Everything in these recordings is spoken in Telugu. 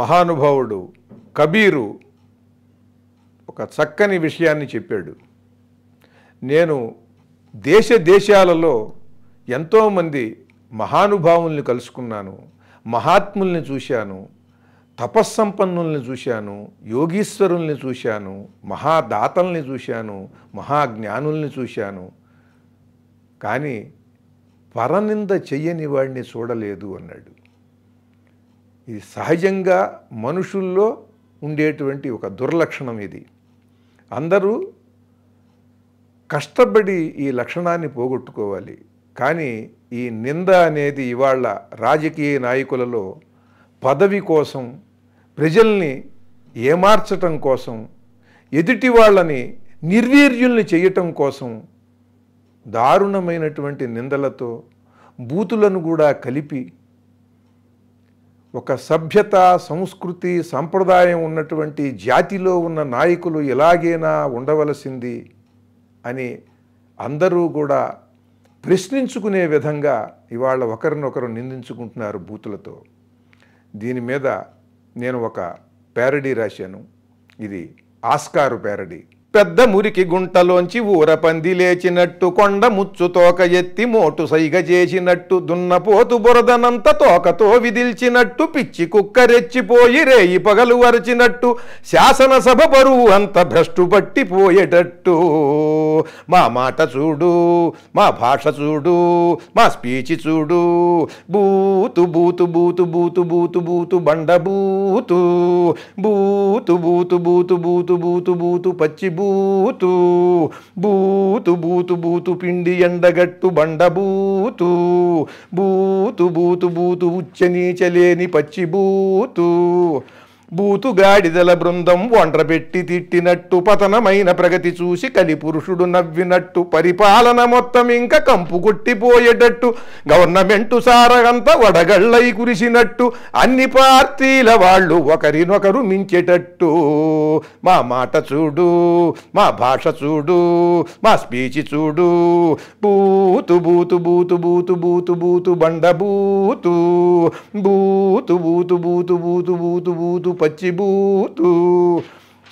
మహానుభావుడు కబీరు ఒక చక్కని విషయాన్ని చెప్పాడు నేను దేశ దేశాలలో ఎంతోమంది మహానుభావుల్ని కలుసుకున్నాను మహాత్ముల్ని చూశాను తపస్సంపన్నుల్ని చూశాను యోగీశ్వరుల్ని చూశాను మహాదాతల్ని చూశాను మహాజ్ఞానుల్ని చూశాను కానీ పరనింద చెయ్యని వాడిని చూడలేదు అన్నాడు ఇది సహజంగా మనుషుల్లో ఉండేటువంటి ఒక దుర్లక్షణం ఇది అందరూ కష్టపడి ఈ లక్షణాన్ని పోగొట్టుకోవాలి కానీ ఈ నింద అనేది ఇవాళ రాజకీయ నాయకులలో పదవి కోసం ప్రజల్ని ఏమార్చటం కోసం ఎదుటి వాళ్ళని నిర్వీర్యుల్ని చేయటం కోసం దారుణమైనటువంటి నిందలతో బూతులను కూడా కలిపి ఒక సభ్యత సంస్కృతి సంప్రదాయం ఉన్నటువంటి జాతిలో ఉన్న నాయకులు ఎలాగైనా ఉండవలసింది అని అందరూ కూడా ప్రశ్నించుకునే విధంగా ఇవాళ ఒకరినొకరు నిందించుకుంటున్నారు బూతులతో దీని మీద నేను ఒక ప్యారడీ రాశాను ఇది ఆస్కారు ప్యారడీ పెద్ద మురికి గుంటలోంచి ఊరపంది లేచినట్టు కొండ ముచ్చు తోక ఎత్తి మోటు సైగ చేసినట్టు దున్నపోతు బురదనంత తోకతో విదిల్చినట్టు పిచ్చి కుక్క రెచ్చిపోయి రేయి పగలు వరచినట్టు శాసనసభ బరువు అంత భ్రష్టు పట్టిపోయేటట్టు మా మాట చూడు మా భాష చూడు మా స్పీచ్ చూడు బూతు బూతు బూతు బూతు బూతు బూతు బండబూతు బూతు బూతు బూతు బూతు బూతు బూతు పచ్చి బూ బూతు బూతు బూతు బూతు పిండి ఎండగట్టు బండబూతు బూతు బూతు బూతు ఉచ్చనీచలేని పచ్చిబూతు బూతుగాడిదల బృందం ఒండ్రబెట్టి తిట్టినట్టు పతనమైన ప్రగతి చూసి కలిపురుషుడు నవ్వినట్టు పరిపాలన మొత్తం ఇంకా కంపు కొట్టిపోయేటట్టు గవర్నమెంటు సారగంత వడగళ్ళై కురిసినట్టు అన్ని పార్టీల వాళ్ళు ఒకరినొకరు మించేటట్టు మా మాట చూడు మా భాష చూడు మా స్పీచ్ చూడు బూతు బూతు బూతు బూతు బూతు బూతు బండబూతు బూతు బూతు బూతు బూతు బూతు బూతు బూతు పచ్చిబూతు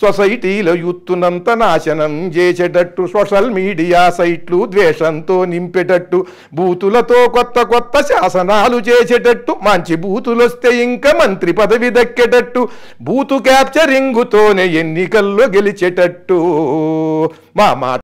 సొసైటీల యూత్తునంత నాశనం చేసేటట్టు సోషల్ మీడియా సైట్లు ద్వేషంతో నింపేటట్టు బూతులతో కొత్త కొత్త శాసనాలు చేసేటట్టు మంచి వస్తే ఇంకా మంత్రి పదవి దక్కేటట్టు బూతు క్యాప్చరింగుతోనే ఎన్నికల్లో గెలిచేటట్టు మా మాట